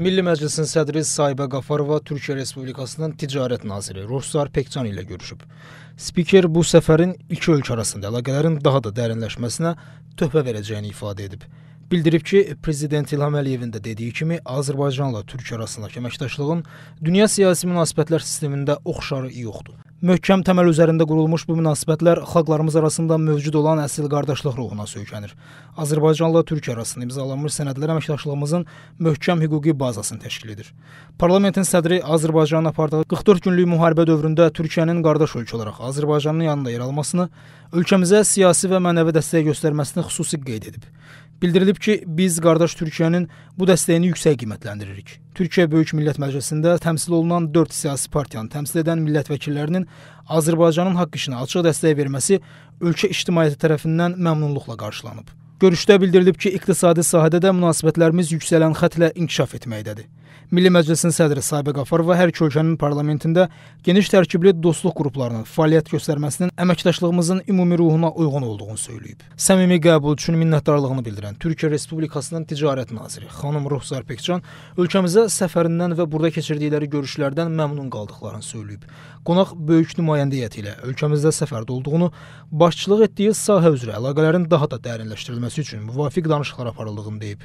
Milli Məclisin sədri Sahibə Qafarova Türkiyə Respublikasının Ticarət naziri Ruhsar Pekcan ilə görüşüb. Spiker bu səfərin iki ölkə arasında əlaqələrin daha da dərinləşməsinə töhfə verəcəyini ifadə edib. Bildirib ki, prezident İlham Əliyevin də dediyi kimi, Azərbaycanla Türkiyə arasındakı əməkdaşlığın dünya siyasi münasibətlər sistemində oxşarı yoxdur möhkəm təməl üzərində qurulmuş bu münasibətlər xalqlarımız arasında mövcud olan əsl qardaşlıq ruhuna söykənir. Azərbaycanla Türkiyə arasında imzalanmış sənədlər əməkdaşlığımızın möhkəm hüquqi bazasını təşkil edir. Parlamentin sədri Azərbaycanın apardığı 44 günlük müharibə dövründə Türkiyənin qardaş ölkə olaraq Azərbaycanın yanında yer almasını, ölkəmizə siyasi və mənəvi dəstək göstərməsini xüsusi qeyd edib. Bildirilib ki, biz qardaş Türkiyənin bu dəstəyini yüksək qiymətləndiririk. Türkiyə Böyük Millət Məclisində təmsil olunan 4 siyasi partiyanı təmsil edən millət vəkillərinin Azərbaycanın haqq işinə açıq dəstək verməsi ölkə ictimaiyyəti tərəfindən məmnunluqla qarşılanıb. Görüşdə bildirilib ki, iqtisadi sahədə də münasibətlərimiz yüksələn xətlə inkişaf etməkdədir. Milli Məclisin sədri Sabir Qafarov hər iki ölkənin parlamentində geniş tərkibli dostluq qruplarının fəaliyyət göstərməsinin əməkdaşlığımızın ümumi ruhuna uyğun olduğunu söyləyib. Səmimi qəbul üçün minnətdarlığını bildirən Türkiyə Respublikasının Ticarət naziri xanım Ruhsar Pekcan ölkəmizə səfərindən və burada keçirdikləri görüşlərdən məmnun qaldıqlarını söyləyib. Qonaq böyük nümayəndə heyəti ilə ölkəmizdə səfərdə olduğunu, başçılıq etdiyi sahə üzrə əlaqələrin daha da dərinləşdirilməsi müdafiəsi üçün müvafiq danışıqlar aparıldığını deyib.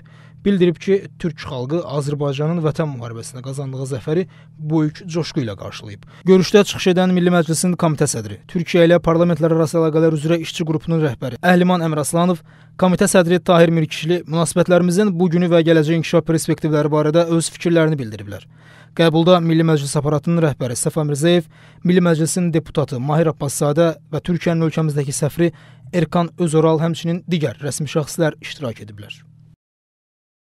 Bildirib ki, Türk xalqı Azərbaycanın vətən müharibəsində qazandığı zəfəri böyük coşqu ilə qarşılayıb. Görüşdə çıxış edən Milli Məclisin komitə sədri, Türkiyə ilə parlamentlərarası əlaqələr üzrə işçi qrupunun rəhbəri Əhliman Əmraslanov Komitə sədri Tahir Mirkişli münasibətlərimizin bu günü və gələcək inkişaf perspektivləri barədə öz fikirlərini bildiriblər. Qəbulda Milli Məclis aparatının rəhbəri Səfa Mirzəyev, Milli Məclisin deputatı Mahir Abbaszadə və Türkiyənin ölkəmizdəki səfiri Erkan Özoral həmçinin digər rəsmi şəxslər iştirak ediblər.